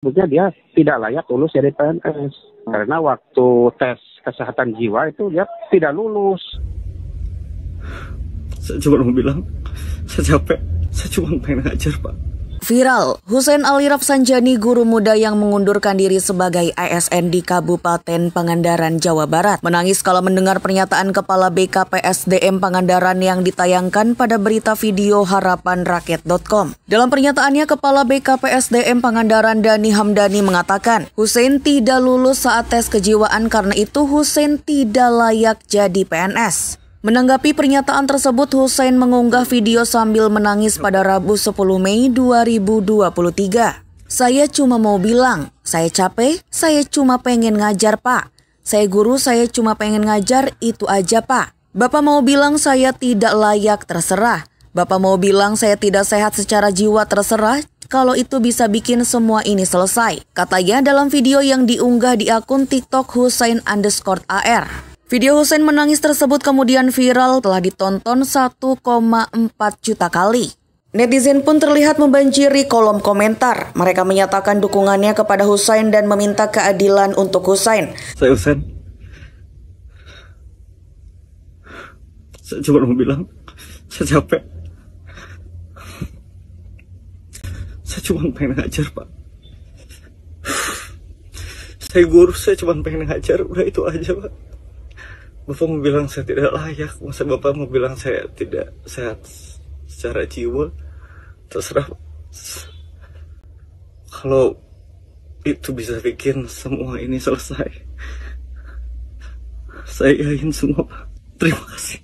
sebetulnya dia tidak layak lulus dari PNS hmm. karena waktu tes kesehatan jiwa itu dia tidak lulus. Saya cuma mau bilang, saya capek, saya cuma pengen ngajar pak. Viral, Hussein Ali Rafsanjani guru muda yang mengundurkan diri sebagai ASN di Kabupaten Pangandaran, Jawa Barat. Menangis kalau mendengar pernyataan Kepala BKPSDM Pangandaran yang ditayangkan pada berita video harapanrakyat.com. Dalam pernyataannya, Kepala BKPSDM Pangandaran Dani Hamdani mengatakan, Hussein tidak lulus saat tes kejiwaan karena itu Hussein tidak layak jadi PNS. Menanggapi pernyataan tersebut, Hussein mengunggah video sambil menangis pada Rabu 10 Mei 2023. Saya cuma mau bilang, saya capek, saya cuma pengen ngajar pak. Saya guru, saya cuma pengen ngajar, itu aja pak. Bapak mau bilang saya tidak layak, terserah. Bapak mau bilang saya tidak sehat secara jiwa, terserah. Kalau itu bisa bikin semua ini selesai. Katanya dalam video yang diunggah di akun TikTok Hussein underscore AR. Video Hussein menangis tersebut kemudian viral telah ditonton 1,4 juta kali. Netizen pun terlihat membanjiri kolom komentar. Mereka menyatakan dukungannya kepada Hussein dan meminta keadilan untuk Hussein. Saya Hussein. Saya cuma mau bilang, saya capek. Saya cuma pengen ngajar, Pak. Saya guru, saya cuma pengen ngajar. Udah itu aja, Pak. Bapak mau bilang saya tidak layak, masa Bapak mau bilang saya tidak sehat secara jiwa? Terserah. Kalau itu bisa bikin semua ini selesai. Saya yakin semua. Terima kasih.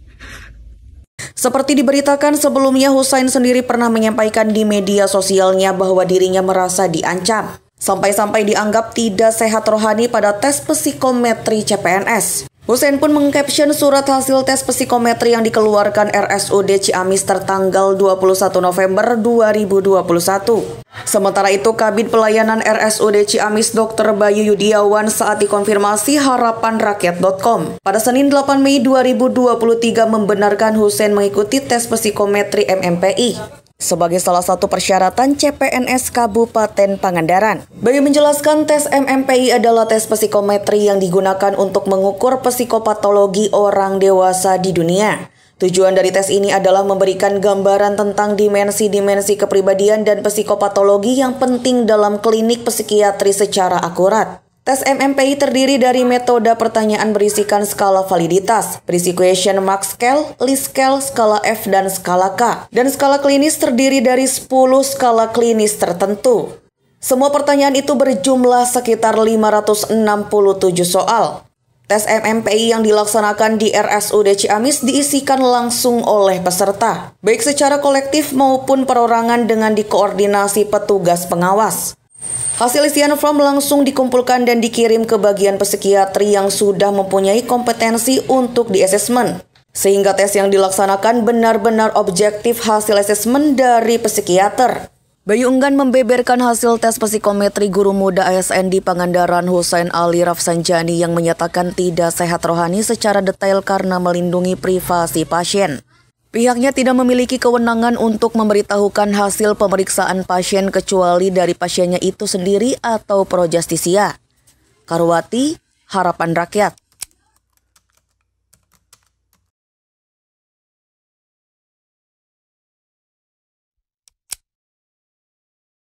Seperti diberitakan sebelumnya, Husain sendiri pernah menyampaikan di media sosialnya bahwa dirinya merasa diancam. Sampai-sampai dianggap tidak sehat rohani pada tes psikometri CPNS. Hussein pun mengcaption surat hasil tes psikometri yang dikeluarkan RSUD Ciamis tertanggal 21 November 2021. Sementara itu, Kabit Pelayanan RSUD Ciamis Dr. Bayu Yudiawan saat dikonfirmasi harapanrakyat.com. Pada Senin 8 Mei 2023 membenarkan Hussein mengikuti tes psikometri MMPI sebagai salah satu persyaratan CPNS Kabupaten Pangandaran. Bayu menjelaskan tes MMPI adalah tes psikometri yang digunakan untuk mengukur psikopatologi orang dewasa di dunia. Tujuan dari tes ini adalah memberikan gambaran tentang dimensi-dimensi kepribadian dan psikopatologi yang penting dalam klinik psikiatri secara akurat. Tes MMPI terdiri dari metode pertanyaan berisikan skala validitas, berisi question mark scale, list scale, skala F, dan skala K. Dan skala klinis terdiri dari 10 skala klinis tertentu. Semua pertanyaan itu berjumlah sekitar 567 soal. Tes MMPI yang dilaksanakan di RSUD Ciamis diisikan langsung oleh peserta, baik secara kolektif maupun perorangan dengan dikoordinasi petugas pengawas. Hasil isian form langsung dikumpulkan dan dikirim ke bagian psikiatri yang sudah mempunyai kompetensi untuk diasesmen. Sehingga tes yang dilaksanakan benar-benar objektif hasil asesmen dari psikiater. Bayu Enggan membeberkan hasil tes psikometri guru muda ASN di Pangandaran Hussein Ali Rafsanjani yang menyatakan tidak sehat rohani secara detail karena melindungi privasi pasien. Pihaknya tidak memiliki kewenangan untuk memberitahukan hasil pemeriksaan pasien kecuali dari pasiennya itu sendiri atau projustisia. Karwati, Harapan Rakyat.